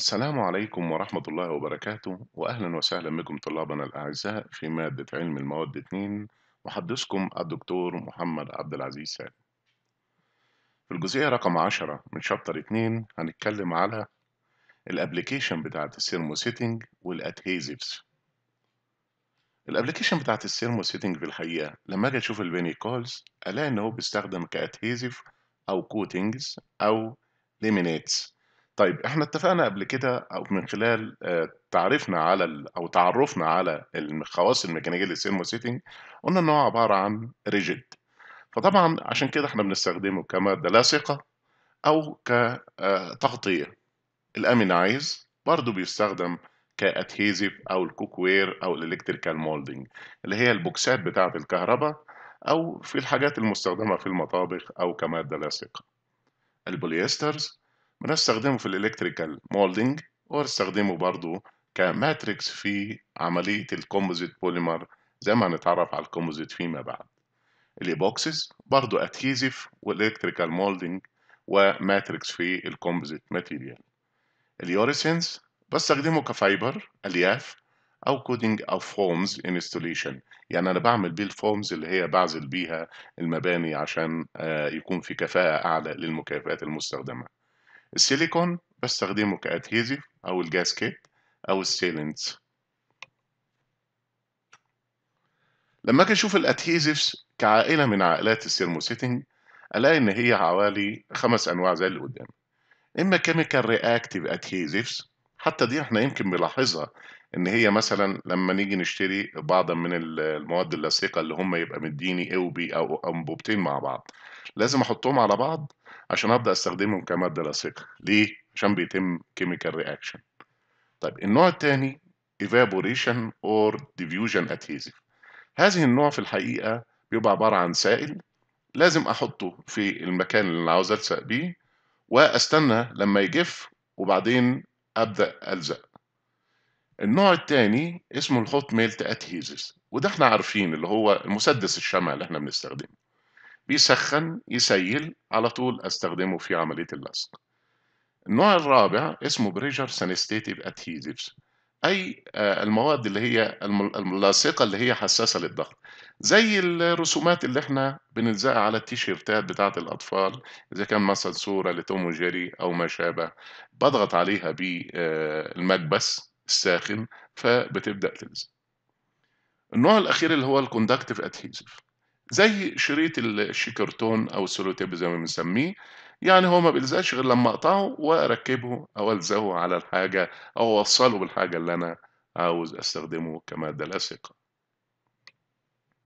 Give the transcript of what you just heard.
السلام عليكم ورحمة الله وبركاته وأهلا وسهلا بكم طلابنا الأعزاء في مادة علم المواد 2 محدثكم الدكتور محمد عبد العزيز سالم في الجزئية رقم 10 من شابتر 2 هنتكلم على الابليكيشن بتاعة السيرمو سيتنج والادهيزيفز الابليكيشن بتاعة السيرمو سيتنج في الحقيقة لما أجي أشوف البيني كولز ألاقي إن هو بيستخدم كأدهيزيف أو كوتنجز أو ليمينيتس طيب احنا اتفقنا قبل كده او من خلال آه، تعريفنا على او تعرفنا على الخواص الميكانيكيه للثيرمو سيتنج قلنا ان هو عباره عن ريجيد فطبعا عشان كده احنا بنستخدمه كماده لاصقه او كتغطيه آه، الامينايز برضو بيستخدم كاتهيزيف او الكوكوير او الالكتريكال مولدنج اللي هي البوكسات بتاعه الكهرباء او في الحاجات المستخدمه في المطابخ او كماده لاصقه البوليسترز بنستخدمه في الالكتريكال مولدنج ونستخدمه برضو كماتريكس في عملية الكومبوزيت بوليمر زي ما هنتعرف على الكومبوزيت فيما بعد الايبوكسيز برضو ادهيزيف والالكتريكال مولدنج وماتريكس في الكومبوزيت ماتيريال اليوريسينز بستخدمه كفايبر الياف او كودينج او فورمز انستوليشن يعني انا بعمل بيه الفورمز اللي هي بعزل بيها المباني عشان آه، يكون في كفاءه اعلى للمكافئات المستخدمه السيليكون بستخدمه كادهيزيف او الجاسكيت او السيلينز لما اجي اشوف الادهيزيفز كعائله من عائلات السيرموسيتنج الاقي ان هي حوالي خمس انواع زي اللي قدام اما كيميكال رياكتيف ادهيزيفز حتى دي احنا يمكن بنلاحظها ان هي مثلا لما نيجي نشتري بعضا من المواد اللاصقه اللي هم يبقى مديني بي او امبوبتين مع بعض لازم احطهم على بعض عشان ابدا استخدمهم كماده لاصقه ليه عشان بيتم كيميكال رياكشن طيب النوع الثاني evaporation or diffusion adhesive هذه النوع في الحقيقه بيبقى عباره عن سائل لازم احطه في المكان اللي انا عاوز الصق بيه واستنى لما يجف وبعدين ابدا الزق النوع الثاني اسمه الهوت ميلت ادهيزز وده احنا عارفين اللي هو المسدس الشمع اللي احنا بنستخدمه بيسخن يسيل على طول استخدمه في عملية اللصق النوع الرابع اسمه بريجر سانستيتيف ادهيزيفز اي آه، المواد اللي هي اللاصقه اللي هي حساسه للضغط زي الرسومات اللي احنا بنلزقها على التيشيرتات بتاعه الاطفال اذا كان مثلا صوره لتوم وجيري او ما شابه بضغط عليها بالمكبس آه، الساخن فبتبدا تلزق النوع الاخير اللي هو الكوندكتيف ادهيزيف زي شريط الشيكرتون او السولوتيب زي ما بنسميه يعني هو ما بيلزقش غير لما اقطعه واركبه او الزقه على الحاجه او اوصله بالحاجه اللي انا عاوز استخدمه كماده لاصقه